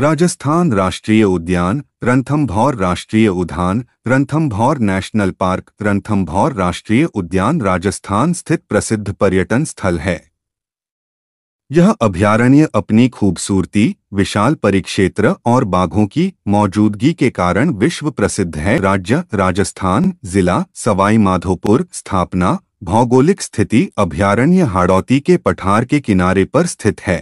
राजस्थान राष्ट्रीय उद्यान रंथम्भौर राष्ट्रीय उद्यान रंथम्भौर नेशनल पार्क रंथम्भौर राष्ट्रीय उद्यान राजस्थान स्थित प्रसिद्ध पर्यटन स्थल है यह अभ्यारण्य अपनी खूबसूरती विशाल परिक्षेत्र और बाघों की मौजूदगी के कारण विश्व प्रसिद्ध है राज्य राजस्थान जिला सवाई माधोपुर स्थापना भौगोलिक स्थिति अभ्यारण्य हाड़ौती के पठार के किनारे पर स्थित है